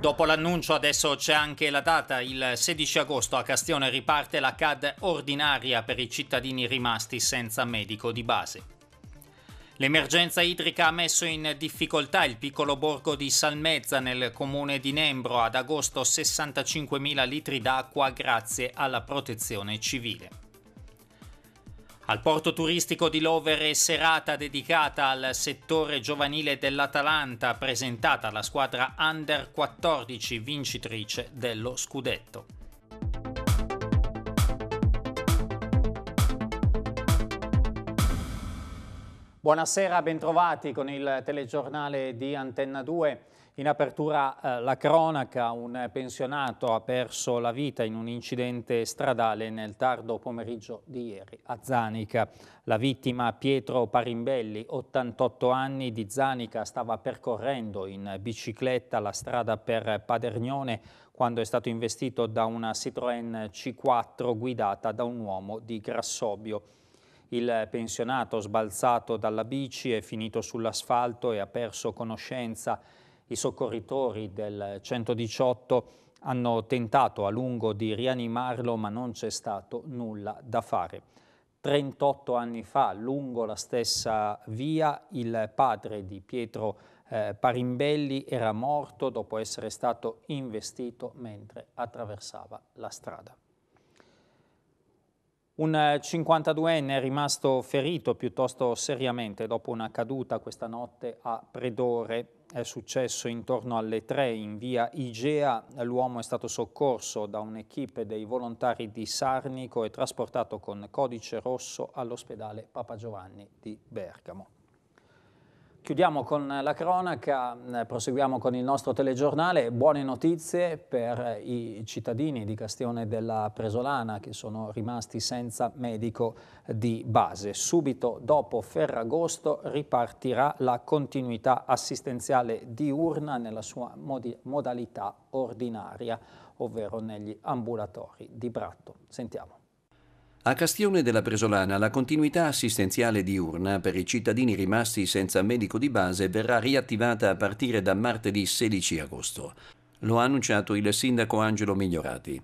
Dopo l'annuncio adesso c'è anche la data, il 16 agosto a Castione riparte la CAD ordinaria per i cittadini rimasti senza medico di base. L'emergenza idrica ha messo in difficoltà il piccolo borgo di Salmezza nel comune di Nembro ad agosto 65.000 litri d'acqua grazie alla protezione civile. Al porto turistico di Lovere serata dedicata al settore giovanile dell'Atalanta presentata la squadra under 14 vincitrice dello scudetto. Buonasera, bentrovati con il telegiornale di Antenna 2. In apertura eh, la cronaca, un pensionato ha perso la vita in un incidente stradale nel tardo pomeriggio di ieri a Zanica. La vittima Pietro Parimbelli, 88 anni di Zanica, stava percorrendo in bicicletta la strada per Padernione quando è stato investito da una Citroën C4 guidata da un uomo di Grassobbio. Il pensionato sbalzato dalla bici è finito sull'asfalto e ha perso conoscenza. I soccorritori del 118 hanno tentato a lungo di rianimarlo ma non c'è stato nulla da fare. 38 anni fa, lungo la stessa via, il padre di Pietro eh, Parimbelli era morto dopo essere stato investito mentre attraversava la strada. Un 52enne è rimasto ferito piuttosto seriamente dopo una caduta questa notte a Predore. È successo intorno alle 3 in via Igea. L'uomo è stato soccorso da un'equipe dei volontari di Sarnico e trasportato con codice rosso all'ospedale Papa Giovanni di Bergamo. Chiudiamo con la cronaca, eh, proseguiamo con il nostro telegiornale. Buone notizie per eh, i cittadini di Castione della Presolana che sono rimasti senza medico di base. Subito dopo Ferragosto ripartirà la continuità assistenziale diurna nella sua modalità ordinaria, ovvero negli ambulatori di Bratto. Sentiamo. A Castione della Presolana la continuità assistenziale diurna per i cittadini rimasti senza medico di base verrà riattivata a partire da martedì 16 agosto. Lo ha annunciato il sindaco Angelo Migliorati.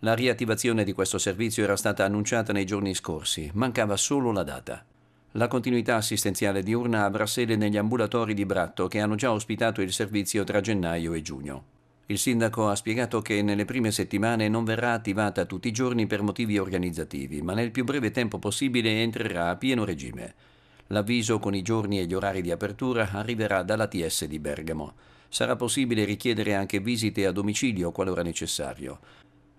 La riattivazione di questo servizio era stata annunciata nei giorni scorsi, mancava solo la data. La continuità assistenziale diurna avrà sede negli ambulatori di Bratto che hanno già ospitato il servizio tra gennaio e giugno. Il sindaco ha spiegato che nelle prime settimane non verrà attivata tutti i giorni per motivi organizzativi, ma nel più breve tempo possibile entrerà a pieno regime. L'avviso con i giorni e gli orari di apertura arriverà dall'ATS di Bergamo. Sarà possibile richiedere anche visite a domicilio qualora necessario.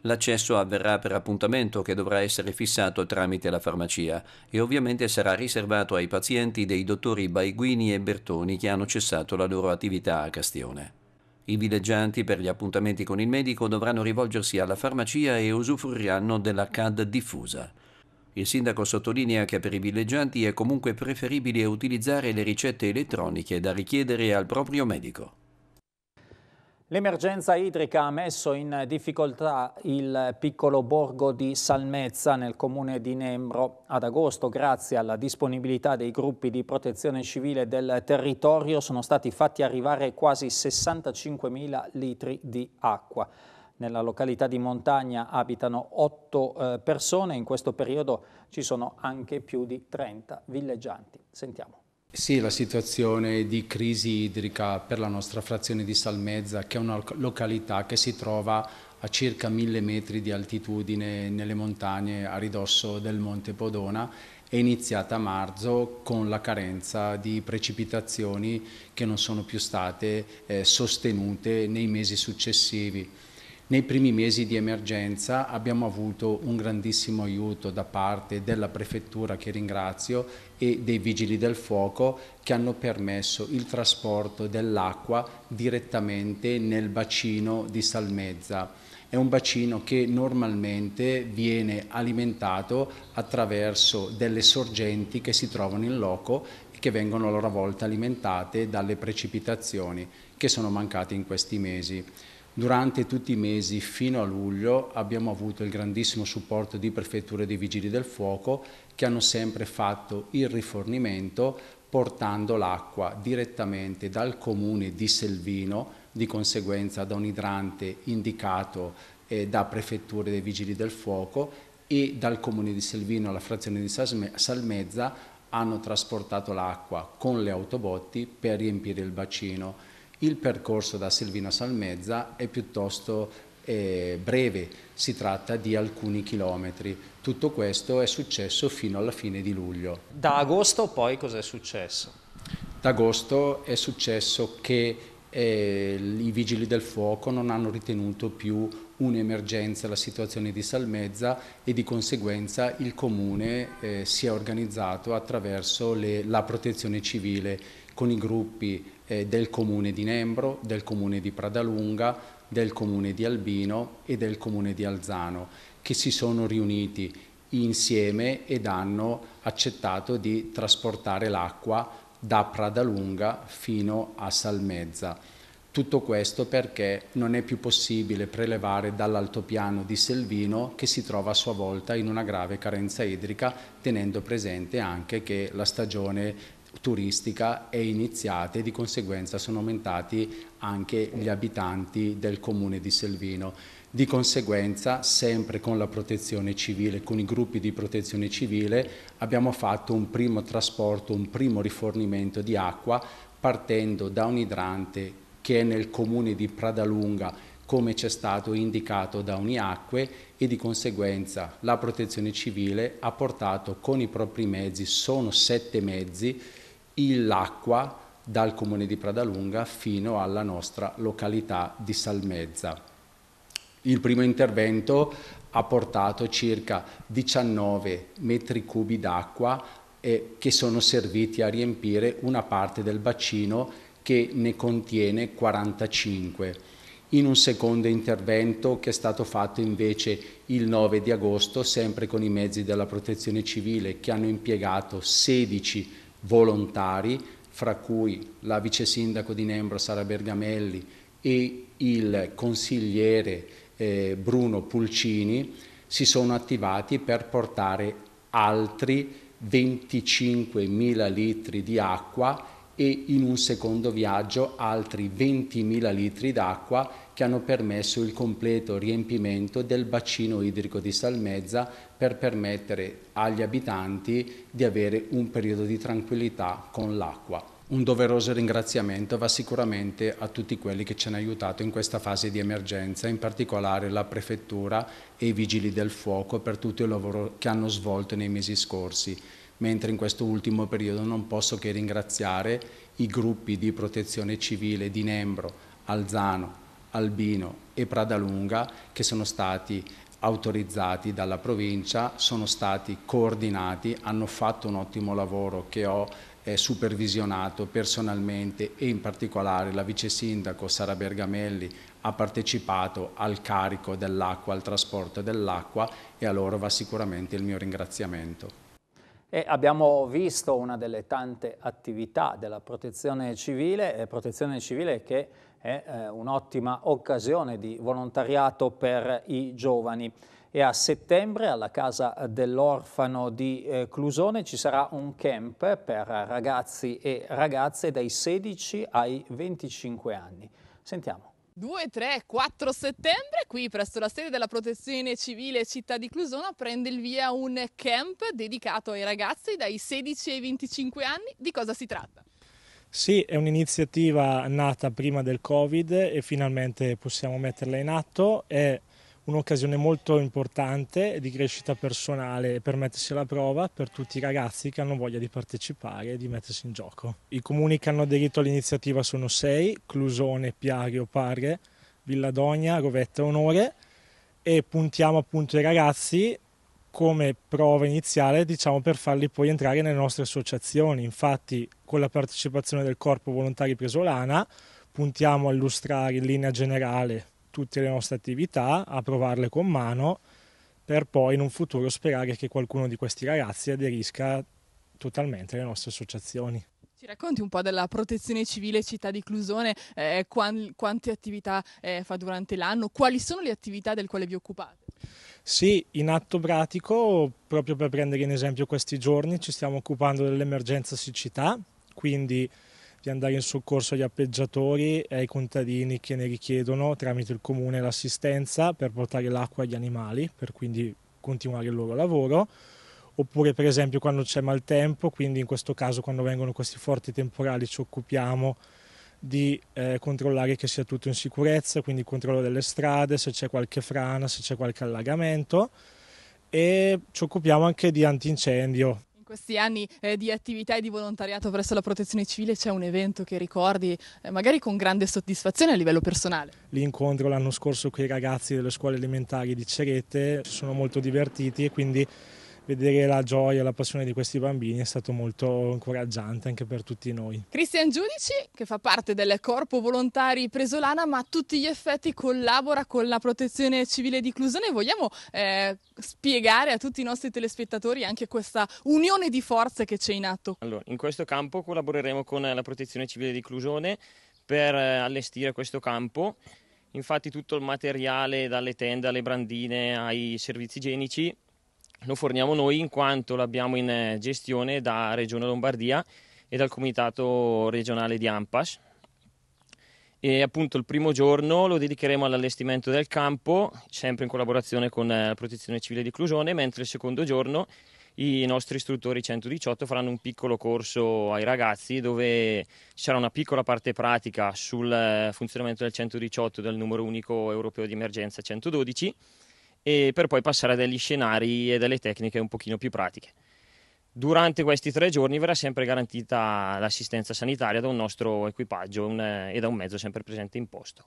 L'accesso avverrà per appuntamento che dovrà essere fissato tramite la farmacia e ovviamente sarà riservato ai pazienti dei dottori Baiguini e Bertoni che hanno cessato la loro attività a Castione. I villeggianti per gli appuntamenti con il medico dovranno rivolgersi alla farmacia e usufruiranno della CAD diffusa. Il sindaco sottolinea che per i villeggianti è comunque preferibile utilizzare le ricette elettroniche da richiedere al proprio medico. L'emergenza idrica ha messo in difficoltà il piccolo borgo di Salmezza nel comune di Nembro. Ad agosto, grazie alla disponibilità dei gruppi di protezione civile del territorio, sono stati fatti arrivare quasi 65.000 litri di acqua. Nella località di Montagna abitano 8 eh, persone, in questo periodo ci sono anche più di 30 villeggianti. Sentiamo. Sì, la situazione di crisi idrica per la nostra frazione di Salmezza, che è una località che si trova a circa mille metri di altitudine nelle montagne a ridosso del Monte Podona, è iniziata a marzo con la carenza di precipitazioni che non sono più state eh, sostenute nei mesi successivi. Nei primi mesi di emergenza abbiamo avuto un grandissimo aiuto da parte della Prefettura, che ringrazio, e dei Vigili del Fuoco che hanno permesso il trasporto dell'acqua direttamente nel bacino di Salmezza. È un bacino che normalmente viene alimentato attraverso delle sorgenti che si trovano in loco e che vengono a loro volta alimentate dalle precipitazioni che sono mancate in questi mesi. Durante tutti i mesi fino a luglio abbiamo avuto il grandissimo supporto di prefetture dei vigili del fuoco che hanno sempre fatto il rifornimento portando l'acqua direttamente dal comune di Selvino, di conseguenza da un idrante indicato eh, da prefetture dei vigili del fuoco e dal comune di Selvino alla frazione di Salmezza hanno trasportato l'acqua con le autobotti per riempire il bacino il percorso da Silvina Salmezza è piuttosto eh, breve, si tratta di alcuni chilometri. Tutto questo è successo fino alla fine di luglio. Da agosto poi cos'è successo? Da agosto è successo che eh, i vigili del fuoco non hanno ritenuto più un'emergenza la situazione di Salmezza e di conseguenza il comune eh, si è organizzato attraverso le, la protezione civile con i gruppi eh, del comune di Nembro, del comune di Pradalunga, del comune di Albino e del comune di Alzano, che si sono riuniti insieme ed hanno accettato di trasportare l'acqua da Pradalunga fino a Salmezza. Tutto questo perché non è più possibile prelevare dall'altopiano di Selvino che si trova a sua volta in una grave carenza idrica, tenendo presente anche che la stagione turistica è iniziata e di conseguenza sono aumentati anche gli abitanti del comune di Selvino. Di conseguenza, sempre con la protezione civile, con i gruppi di protezione civile, abbiamo fatto un primo trasporto, un primo rifornimento di acqua partendo da un idrante che è nel comune di Pradalunga come ci è stato indicato da Uniacque e di conseguenza la protezione civile ha portato con i propri mezzi, sono sette mezzi, l'acqua dal comune di Pradalunga fino alla nostra località di Salmezza. Il primo intervento ha portato circa 19 metri cubi d'acqua eh, che sono serviti a riempire una parte del bacino che ne contiene 45 in un secondo intervento che è stato fatto invece il 9 di agosto, sempre con i mezzi della protezione civile, che hanno impiegato 16 volontari, fra cui la vice sindaco di Nembro Sara Bergamelli e il consigliere eh, Bruno Pulcini, si sono attivati per portare altri 25.000 litri di acqua e in un secondo viaggio altri 20.000 litri d'acqua che hanno permesso il completo riempimento del bacino idrico di Salmezza per permettere agli abitanti di avere un periodo di tranquillità con l'acqua. Un doveroso ringraziamento va sicuramente a tutti quelli che ci hanno aiutato in questa fase di emergenza, in particolare la Prefettura e i Vigili del Fuoco per tutto il lavoro che hanno svolto nei mesi scorsi mentre in questo ultimo periodo non posso che ringraziare i gruppi di protezione civile di Nembro, Alzano, Albino e Pradalunga che sono stati autorizzati dalla provincia, sono stati coordinati, hanno fatto un ottimo lavoro che ho eh, supervisionato personalmente e in particolare la vice sindaco Sara Bergamelli ha partecipato al carico dell'acqua, al trasporto dell'acqua e a loro va sicuramente il mio ringraziamento. E abbiamo visto una delle tante attività della protezione civile, eh, protezione civile che è eh, un'ottima occasione di volontariato per i giovani. E a settembre alla Casa dell'Orfano di eh, Clusone ci sarà un camp per ragazzi e ragazze dai 16 ai 25 anni. Sentiamo. 2, 3, 4 settembre, qui presso la sede della Protezione Civile Città di Clusona, prende il via un camp dedicato ai ragazzi dai 16 ai 25 anni. Di cosa si tratta? Sì, è un'iniziativa nata prima del Covid e finalmente possiamo metterla in atto. È un'occasione molto importante di crescita personale per mettersi alla prova per tutti i ragazzi che hanno voglia di partecipare e di mettersi in gioco. I comuni che hanno aderito all'iniziativa sono sei, Clusone, Piario, Parre, Villadogna, Rovetta e Onore e puntiamo appunto i ragazzi come prova iniziale diciamo per farli poi entrare nelle nostre associazioni. Infatti con la partecipazione del Corpo Volontari Presolana puntiamo a illustrare in linea generale tutte le nostre attività, a provarle con mano, per poi in un futuro sperare che qualcuno di questi ragazzi aderisca totalmente alle nostre associazioni. Ci racconti un po' della protezione civile città di Clusone, eh, quant- quante attività eh, fa durante l'anno, quali sono le attività del quale vi occupate? Sì, in atto pratico, proprio per prendere in esempio questi giorni, ci stiamo occupando dell'emergenza siccità, quindi di andare in soccorso agli appeggiatori e ai contadini che ne richiedono tramite il comune l'assistenza per portare l'acqua agli animali, per quindi continuare il loro lavoro oppure per esempio quando c'è maltempo, quindi in questo caso quando vengono questi forti temporali ci occupiamo di eh, controllare che sia tutto in sicurezza, quindi controllo delle strade, se c'è qualche frana, se c'è qualche allagamento e ci occupiamo anche di antincendio questi anni eh, di attività e di volontariato presso la Protezione Civile c'è un evento che ricordi eh, magari con grande soddisfazione a livello personale? L'incontro l'anno scorso con i ragazzi delle scuole elementari di Cerete, sono molto divertiti e quindi vedere la gioia, e la passione di questi bambini è stato molto incoraggiante anche per tutti noi. Cristian Giudici, che fa parte del Corpo Volontari Presolana, ma a tutti gli effetti collabora con la Protezione Civile di Clusone. Vogliamo eh, spiegare a tutti i nostri telespettatori anche questa unione di forze che c'è in atto? Allora, in questo campo collaboreremo con la Protezione Civile di Clusone per eh, allestire questo campo. Infatti tutto il materiale, dalle tende alle brandine ai servizi igienici, lo forniamo noi in quanto l'abbiamo in eh, gestione da Regione Lombardia e dal Comitato regionale di Ampas. E appunto il primo giorno lo dedicheremo all'allestimento del campo, sempre in collaborazione con eh, la Protezione Civile di Clusone, mentre il secondo giorno i nostri istruttori 118 faranno un piccolo corso ai ragazzi dove ci sarà una piccola parte pratica sul eh, funzionamento del 118 del numero unico europeo di emergenza 112 e per poi passare a degli scenari e delle tecniche un pochino più pratiche. Durante questi tre giorni verrà sempre garantita l'assistenza sanitaria da un nostro equipaggio un, eh, e da un mezzo sempre presente in posto.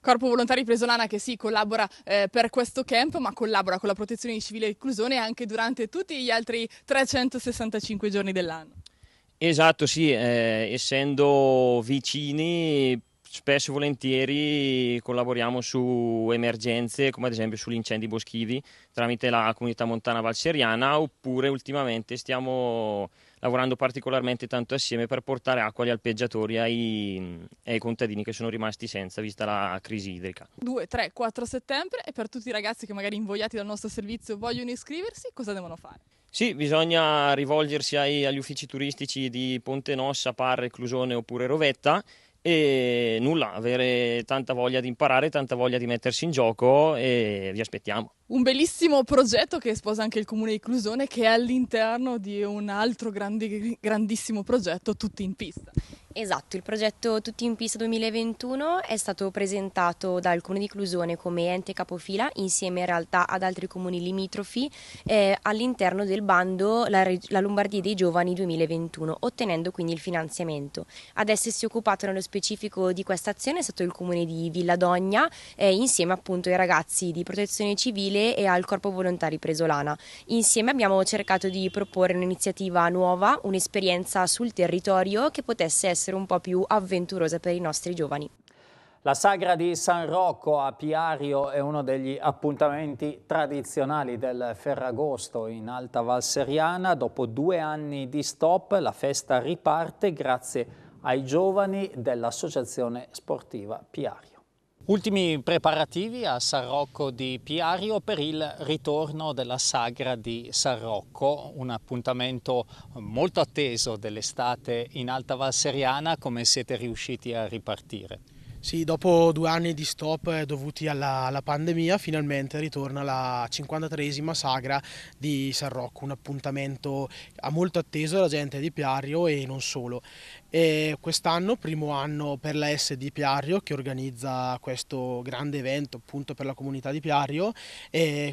Corpo Volontari Presolana che sì, collabora eh, per questo camp, ma collabora con la protezione di civile e inclusione anche durante tutti gli altri 365 giorni dell'anno. Esatto, sì, eh, essendo vicini spesso e volentieri collaboriamo su emergenze come ad esempio sugli incendi boschivi tramite la comunità montana valseriana oppure ultimamente stiamo lavorando particolarmente tanto assieme per portare acqua agli alpeggiatori e ai, ai, contadini che sono rimasti senza vista la crisi idrica. 2, 3, 4 settembre e per tutti i ragazzi che magari invogliati dal nostro servizio vogliono iscriversi cosa devono fare? Sì, bisogna rivolgersi ai, agli uffici turistici di Ponte Nossa, Parre, Clusone oppure Rovetta e nulla, avere tanta voglia di imparare, tanta voglia di mettersi in gioco e vi aspettiamo. Un bellissimo progetto che sposa anche il comune di Clusone che è all'interno di un altro grandi, grandissimo progetto Tutti in pista. Esatto, il progetto Tutti in Pista 2021 è stato presentato dal Comune di Clusone come ente capofila insieme in realtà ad altri comuni limitrofi eh, all'interno del bando la, la, Lombardia dei Giovani 2021, ottenendo quindi il finanziamento. Ad essersi occupato nello specifico di questa azione è stato il Comune di Villadogna eh, insieme appunto ai ragazzi di protezione civile e al Corpo Volontari Presolana. Insieme abbiamo cercato di proporre un'iniziativa nuova, un'esperienza sul territorio che potesse essere essere un po' più avventurose per i nostri giovani. La sagra di San Rocco a Piario è uno degli appuntamenti tradizionali del Ferragosto in Alta Val Seriana. Dopo due anni di stop la festa riparte grazie ai giovani dell'Associazione Sportiva Piario. Ultimi preparativi a San Rocco di Piario per il ritorno della sagra di San Rocco, un appuntamento molto atteso dell'estate in Alta Valseriana, come siete riusciti a ripartire? Sì, dopo due anni di stop eh, dovuti alla, alla pandemia finalmente ritorna la 53esima sagra di San Rocco, un appuntamento molto atteso dalla gente di Piario e non solo. Quest'anno, primo anno per la S di Piario che organizza questo grande evento appunto per la comunità di Piario,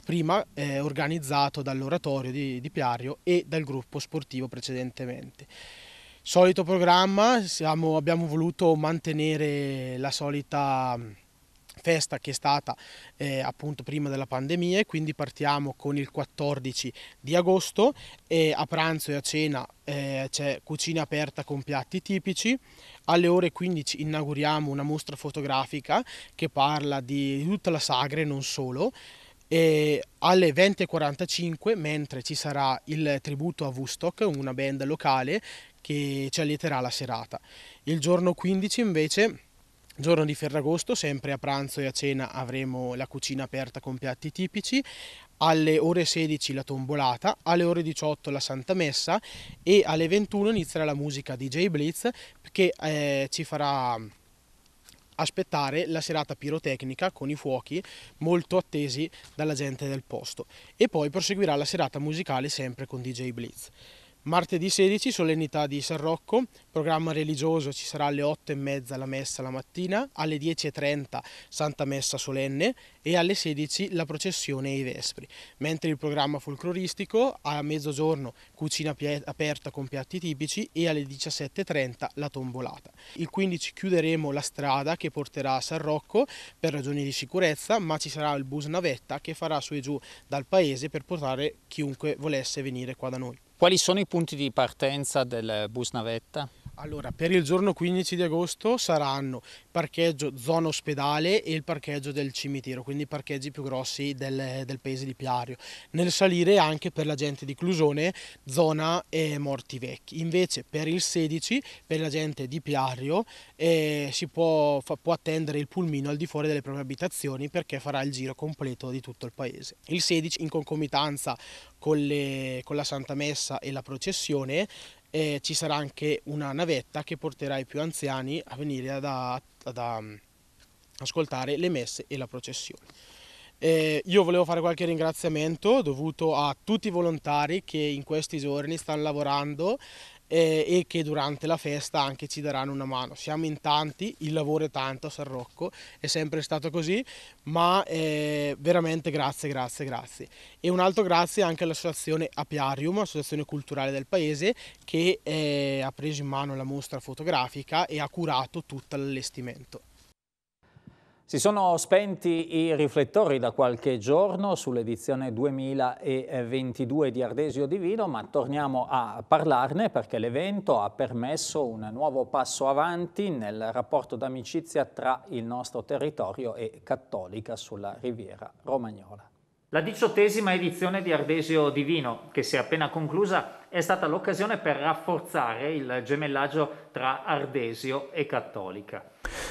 prima eh, organizzato dall'oratorio di, di Piario e dal gruppo sportivo precedentemente. Solito programma, siamo, abbiamo voluto mantenere la solita mm, festa che è stata eh, appunto prima della pandemia e quindi partiamo con il 14 di agosto e a pranzo e a cena eh, c'è cucina aperta con piatti tipici alle ore 15 inauguriamo una mostra fotografica che parla di tutta la sagra e non solo e alle 20.45 mentre ci sarà il tributo a Vostok una band locale che ci allieterà la serata. Il giorno 15 invece Giorno di Ferragosto, sempre a pranzo e a cena avremo la cucina aperta con piatti tipici, alle ore 16 la tombolata, alle ore 18 la Santa Messa e alle 21 inizierà la musica DJ Blitz che eh, ci farà aspettare la serata pirotecnica con i fuochi molto attesi dalla gente del posto e poi proseguirà la serata musicale sempre con DJ Blitz. Martedì 16 solennità di San Rocco, programma religioso ci sarà alle 8 e mezza la messa la mattina, alle 10.30 Santa Messa solenne e alle 16 la processione e i vespri, mentre il programma folcloristico a mezzogiorno cucina aperta con piatti tipici e alle 17.30 la tombolata. Il 15 chiuderemo la strada che porterà a San Rocco per ragioni di sicurezza, ma ci sarà il bus navetta che farà su e giù dal paese per portare chiunque volesse venire qua da noi. Quali sono i punti di partenza del bus navetta? Allora, per il giorno 15 di agosto saranno parcheggio zona ospedale e il parcheggio del cimitero, quindi i parcheggi più grossi del, del paese di Piario. Nel salire anche per la gente di Clusone, zona eh, Morti Vecchi. Invece per il 16, per la gente di Piario, eh, si può, fa, può attendere il pulmino al di fuori delle proprie abitazioni perché farà il giro completo di tutto il paese. Il 16, in concomitanza con, le, con la Santa Messa e la processione, eh, ci sarà anche una navetta che porterà i più anziani a venire ad, a, ad a, mm, ascoltare le messe e la processione. Eh, io volevo fare qualche ringraziamento dovuto a tutti i volontari che in questi giorni stanno lavorando eh, e che durante la festa anche ci daranno una mano. Siamo in tanti, il lavoro è tanto a San Rocco, è sempre stato così, ma eh, veramente grazie, grazie, grazie. E un altro grazie anche all'associazione Apiarium, associazione culturale del paese, che eh, ha preso in mano la mostra fotografica e ha curato tutto l'allestimento. Si sono spenti i riflettori da qualche giorno sull'edizione 2022 di Ardesio Divino, ma torniamo a parlarne perché l'evento ha permesso un nuovo passo avanti nel rapporto d'amicizia tra il nostro territorio e Cattolica sulla riviera romagnola. La diciottesima edizione di Ardesio Divino, che si è appena conclusa, è stata l'occasione per rafforzare il gemellaggio tra Ardesio e Cattolica.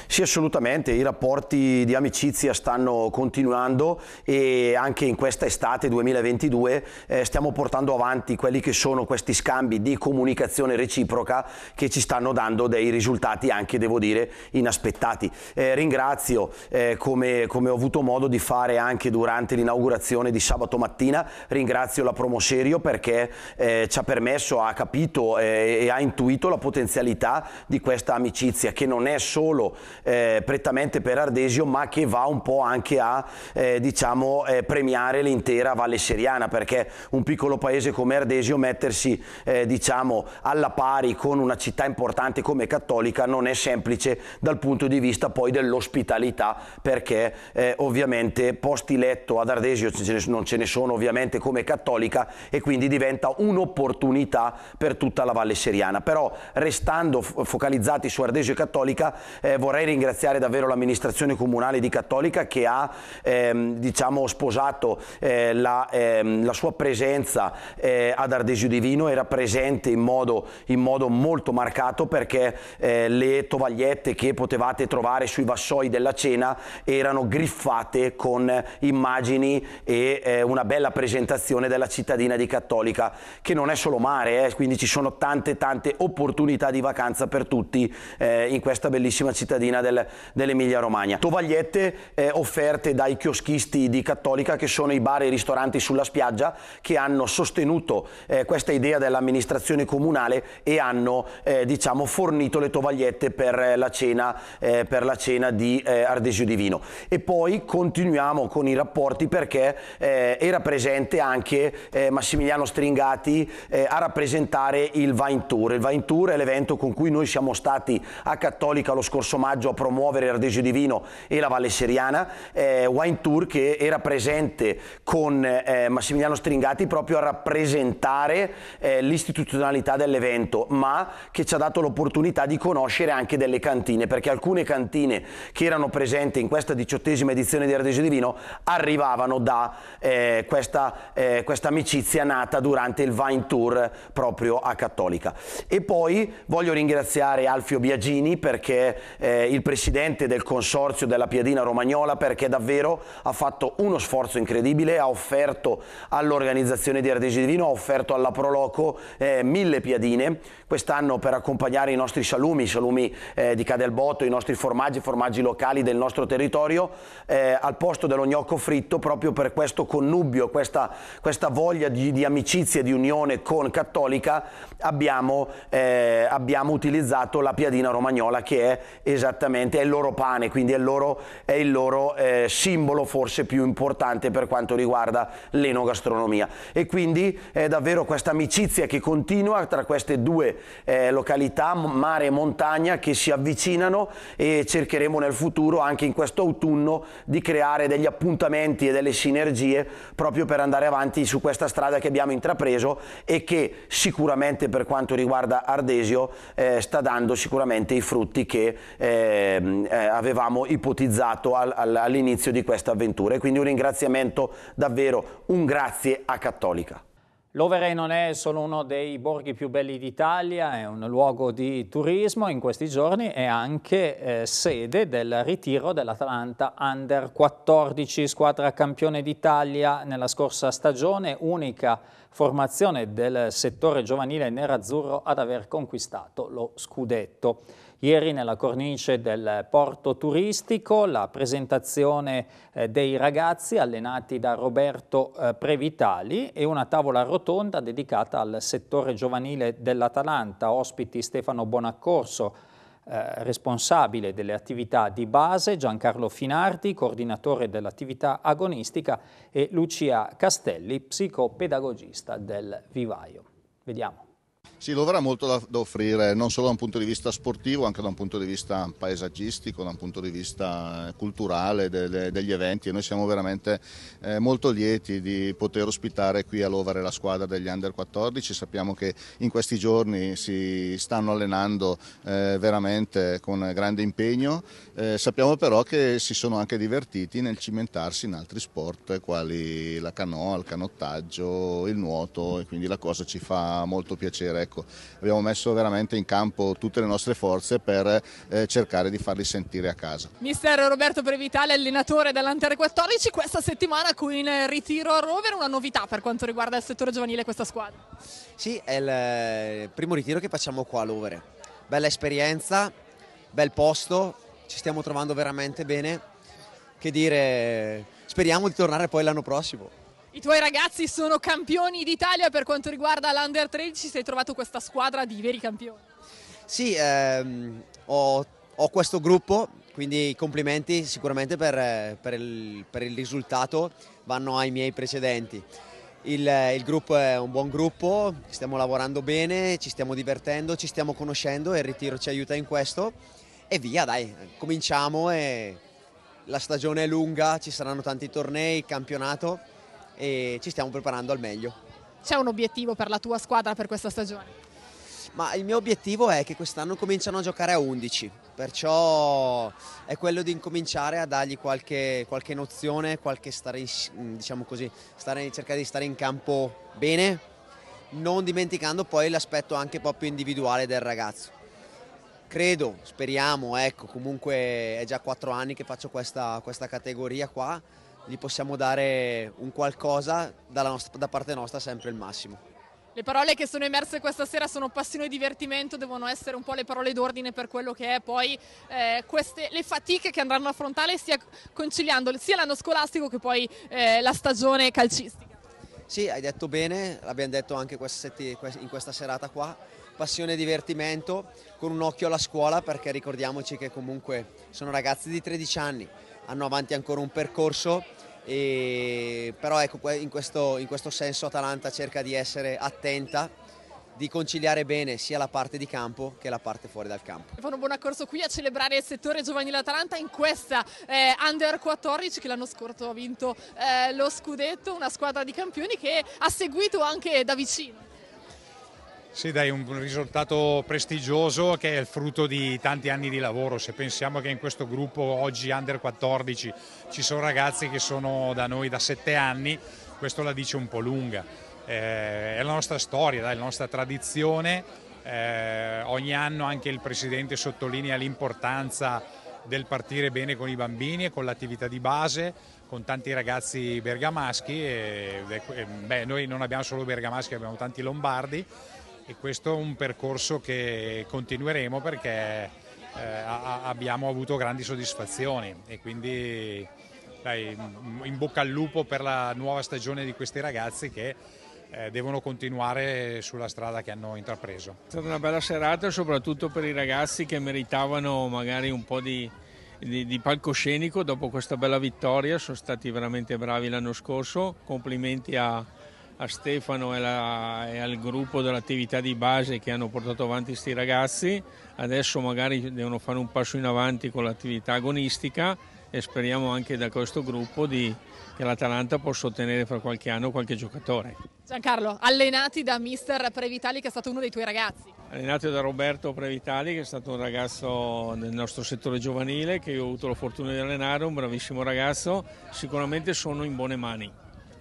Sì, assolutamente, i rapporti di amicizia stanno continuando e anche in questa estate 2022 eh, stiamo portando avanti quelli che sono questi scambi di comunicazione reciproca che ci stanno dando dei risultati anche, devo dire, inaspettati. Eh, ringrazio, eh, come, come ho avuto modo di fare anche durante l'inaugurazione di sabato mattina, ringrazio la Promoserio perché eh, ci ha permesso, ha capito eh, e ha intuito la potenzialità di questa amicizia che non è solo eh, prettamente per Ardesio ma che va un po' anche a eh, diciamo, eh, premiare l'intera Valle Seriana perché un piccolo paese come Ardesio mettersi eh, diciamo, alla pari con una città importante come Cattolica non è semplice dal punto di vista poi dell'ospitalità perché eh, ovviamente posti letto ad Ardesio ce ne, non ce ne sono ovviamente come Cattolica e quindi diventa un'opportunità per tutta la Valle Seriana però restando focalizzati su Ardesio e Cattolica eh, vorrei vorrei ringraziare davvero l'amministrazione comunale di Cattolica che ha ehm, diciamo, sposato eh, la, ehm, la, sua presenza eh, ad Ardesio Divino, era presente in modo, in modo molto marcato perché eh, le tovagliette che potevate trovare sui vassoi della cena erano griffate con immagini e eh, una bella presentazione della cittadina di Cattolica che non è solo mare, eh, quindi ci sono tante tante opportunità di vacanza per tutti eh, in questa bellissima cittadina cittadina del, dell'Emilia Romagna. Tovagliette eh, offerte dai chioschisti di Cattolica che sono i bar e i ristoranti sulla spiaggia che hanno sostenuto eh, questa idea dell'amministrazione comunale e hanno eh, diciamo, fornito le tovagliette per eh, la cena, eh, per la cena di eh, Ardesio Divino. E poi continuiamo con i rapporti perché era presente anche Massimiliano Stringati a rappresentare il Vine Tour. Il Vine Tour è l'evento con cui noi siamo stati a Cattolica lo scorso maggio omaggio a promuovere l'Ardesio Divino e la Valle Seriana, eh, Wine Tour che era presente con eh, Massimiliano Stringati proprio a rappresentare eh, l'istituzionalità dell'evento, ma che ci ha dato l'opportunità di conoscere anche delle cantine, perché alcune cantine che erano presenti in questa diciottesima edizione di Ardesio Divino arrivavano da eh, questa, eh, questa amicizia nata durante il Wine Tour proprio a Cattolica. E poi voglio ringraziare Alfio Biagini perché eh, eh, il presidente del consorzio della Piadina Romagnola perché davvero ha fatto uno sforzo incredibile, ha offerto all'organizzazione di Ardesi di Vino, ha offerto alla Proloco eh, mille piadine quest'anno per accompagnare i nostri salumi, i salumi eh, di Cadelbotto, i nostri formaggi, formaggi locali del nostro territorio eh, al posto dello gnocco fritto proprio per questo connubio, questa, questa voglia di, di, amicizia, di unione con Cattolica abbiamo, eh, abbiamo utilizzato la Piadina Romagnola che è esattamente esattamente, è il loro pane, quindi è il loro, è il loro eh, simbolo forse più importante per quanto riguarda l'enogastronomia. E quindi è davvero questa amicizia che continua tra queste due eh, località, mare e montagna, che si avvicinano e cercheremo nel futuro, anche in questo autunno, di creare degli appuntamenti e delle sinergie proprio per andare avanti su questa strada che abbiamo intrapreso e che sicuramente per quanto riguarda Ardesio eh, sta dando sicuramente i frutti che eh, Ehm, eh, avevamo ipotizzato al, all'inizio di questa avventura. E quindi un ringraziamento davvero, un grazie a Cattolica. L'Overe non è solo uno dei borghi più belli d'Italia, è un luogo di turismo, in questi giorni è anche eh, sede del ritiro dell'Atalanta Under 14, squadra campione d'Italia nella scorsa stagione, unica formazione del settore giovanile nerazzurro ad aver conquistato lo scudetto. Ieri nella cornice del porto turistico la presentazione eh, dei ragazzi allenati da Roberto eh, Previtali e una tavola rotonda dedicata al settore giovanile dell'Atalanta, ospiti Stefano Bonaccorso, eh, responsabile delle attività di base, Giancarlo Finardi, coordinatore dell'attività agonistica e Lucia Castelli, psicopedagogista del Vivaio. Vediamo. Sì, Dover ha molto da, da, offrire, non solo da un punto di vista sportivo, anche da un punto di vista paesaggistico, da un punto di vista eh, culturale de, de, degli eventi. E noi siamo veramente eh, molto lieti di poter ospitare qui a Lovere la squadra degli Under 14. Sappiamo che in questi giorni si stanno allenando eh, veramente con grande impegno. Eh, sappiamo però che si sono anche divertiti nel cimentarsi in altri sport quali la canoa, il canottaggio, il nuoto e quindi la cosa ci fa molto piacere. Ecco, Ecco, abbiamo messo veramente in campo tutte le nostre forze per eh, cercare di farli sentire a casa. Mister Roberto Brevitale, allenatore dell'Antere 14, questa settimana qui in ritiro a Rover, una novità per quanto riguarda il settore giovanile questa squadra? Sì, è il eh, primo ritiro che facciamo qua a Rover, bella esperienza, bel posto, ci stiamo trovando veramente bene, che dire, speriamo di tornare poi l'anno prossimo. I tuoi ragazzi sono campioni d'Italia per quanto riguarda l'Under 13, sei trovato questa squadra di veri campioni. Sì, ehm, ho, ho, questo gruppo, quindi complimenti sicuramente per, per, il, per il, risultato, vanno ai miei precedenti. Il, il, gruppo è un buon gruppo, stiamo lavorando bene, ci stiamo divertendo, ci stiamo conoscendo e il ritiro ci aiuta in questo. E via, dai, cominciamo e la stagione è lunga, ci saranno tanti tornei, campionato e ci stiamo preparando al meglio. C'è un obiettivo per la tua squadra per questa stagione? Ma il mio obiettivo è che quest'anno cominciano a giocare a 11, perciò è quello di incominciare a dargli qualche, qualche nozione, qualche stare in, mm, diciamo così, stare, cercare di stare in campo bene, non dimenticando poi l'aspetto anche proprio individuale del ragazzo credo, speriamo, ecco, comunque è già 4 anni che faccio questa, questa categoria qua, gli possiamo dare un qualcosa nostra, da parte nostra, sempre il massimo. Le parole che sono emerse questa sera sono passione e divertimento, devono essere un po' le parole d'ordine per quello che è poi eh, queste, le fatiche che andranno a affrontare sia conciliando sia l'anno scolastico che poi eh, la stagione calcistica. Sì, hai detto bene, l'abbiamo detto anche in questa serata qua, passione e divertimento con un occhio alla scuola perché ricordiamoci che comunque sono ragazzi di 13 anni, hanno avanti ancora un percorso. E, però ecco, in, questo, in questo senso Atalanta cerca di essere attenta di conciliare bene sia la parte di campo che la parte fuori dal campo. Fanno buon accorso qui a celebrare il settore giovanile Atalanta in questa eh, Under 14 che l'anno scorso ha vinto eh, lo scudetto, una squadra di campioni che ha seguito anche da vicino. Sì, dai, un risultato prestigioso che è il frutto di tanti anni di lavoro. Se pensiamo che in questo gruppo oggi under 14 ci sono ragazzi che sono da noi da 7 anni, questo la dice un po' lunga. Eh, è la nostra storia, dai, la nostra tradizione. Eh, ogni anno anche il Presidente sottolinea l'importanza del partire bene con i bambini e con l'attività di base, con tanti ragazzi bergamaschi. e, beh, noi non abbiamo solo bergamaschi, abbiamo tanti lombardi e questo è un percorso che continueremo perché eh, a, abbiamo avuto grandi soddisfazioni e quindi dai, in bocca al lupo per la nuova stagione di questi ragazzi che eh, devono continuare sulla strada che hanno intrapreso. È stata una bella serata soprattutto per i ragazzi che meritavano magari un po' di, di, di, palcoscenico dopo questa bella vittoria, sono stati veramente bravi l'anno scorso, complimenti a, a Stefano e, la, e al gruppo dell'attività di base che hanno portato avanti questi ragazzi. Adesso magari devono fare un passo in avanti con l'attività agonistica e speriamo anche da questo gruppo di, che l'Atalanta possa ottenere fra qualche anno qualche giocatore. Giancarlo, allenati da mister Previtali che è stato uno dei tuoi ragazzi. Allenati da Roberto Previtali che è stato un ragazzo del nostro settore giovanile che io ho avuto la fortuna di allenare, un bravissimo ragazzo, sicuramente sono in buone mani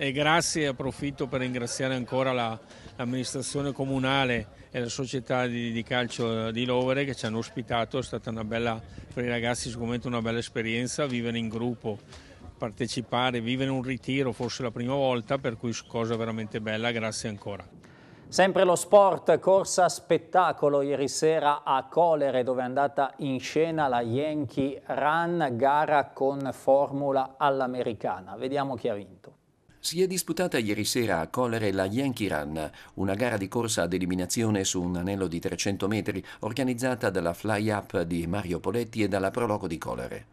e grazie, approfitto per ringraziare ancora la, l'amministrazione comunale e la società di, di, calcio di Lovere che ci hanno ospitato, è stata una bella, per i ragazzi sicuramente una bella esperienza vivere in gruppo, partecipare, vivere un ritiro, forse la prima volta, per cui cosa veramente bella, grazie ancora. Sempre lo sport, corsa spettacolo ieri sera a Colere dove è andata in scena la Yankee Run, gara con formula all'americana. Vediamo chi ha vinto. Si è disputata ieri sera a Colere la Yankee Run, una gara di corsa ad eliminazione su un anello di 300 metri organizzata dalla Fly Up di Mario Poletti e dalla Proloco di Colere.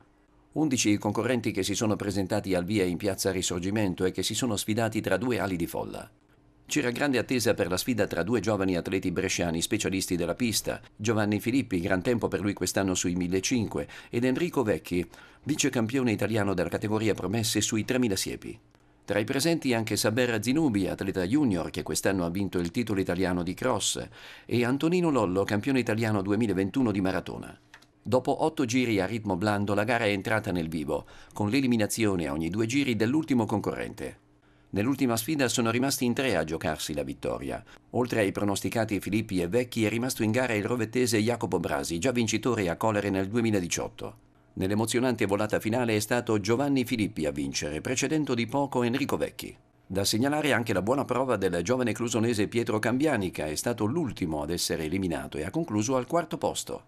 11 concorrenti che si sono presentati al via in piazza Risorgimento e che si sono sfidati tra due ali di folla. C'era grande attesa per la sfida tra due giovani atleti bresciani specialisti della pista, Giovanni Filippi, gran tempo per lui quest'anno sui 1500, ed Enrico Vecchi, vice campione italiano della categoria promesse sui 3000 siepi. Tra i presenti anche Saber Zinubi, atleta junior che quest'anno ha vinto il titolo italiano di cross, e Antonino Lollo, campione italiano 2021 di maratona. Dopo otto giri a ritmo blando la gara è entrata nel vivo, con l'eliminazione a ogni due giri dell'ultimo concorrente. Nell'ultima sfida sono rimasti in tre a giocarsi la vittoria. Oltre ai pronosticati Filippi e Vecchi è rimasto in gara il rovettese Jacopo Brasi, già vincitore a Colere nel 2018. Nell'emozionante volata finale è stato Giovanni Filippi a vincere, precedendo di poco Enrico Vecchi. Da segnalare anche la buona prova del giovane clusonese Pietro Cambiani, che è stato l'ultimo ad essere eliminato e ha concluso al quarto posto.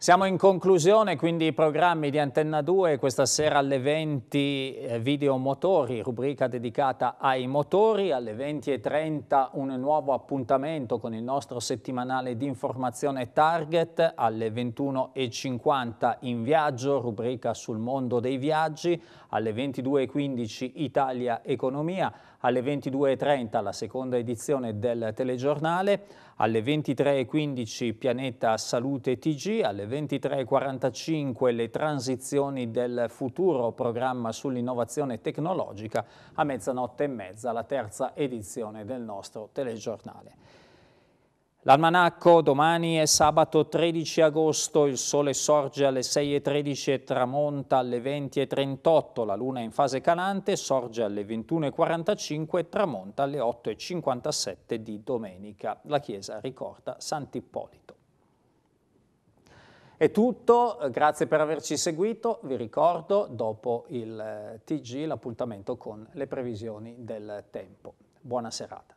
Siamo in conclusione, quindi i programmi di Antenna 2, questa sera alle 20 eh, video motori, rubrica dedicata ai motori, alle 20.30 un nuovo appuntamento con il nostro settimanale di informazione Target, alle 21.50 in viaggio, rubrica sul mondo dei viaggi, alle 22.15 Italia Economia, alle 22.30 la seconda edizione del telegiornale, alle 23.15 Pianeta Salute TG, alle 23.45 le transizioni del futuro programma sull'innovazione tecnologica, a mezzanotte e mezza la terza edizione del nostro telegiornale. L'almanacco domani è sabato 13 agosto, il sole sorge alle 6.13 e tramonta alle 20.38, la luna in fase calante sorge alle 21.45 e tramonta alle 8.57 di domenica. La chiesa ricorda Sant'Ippolito. È tutto, grazie per averci seguito, vi ricordo dopo il eh, TG l'appuntamento con le previsioni del tempo. Buona serata.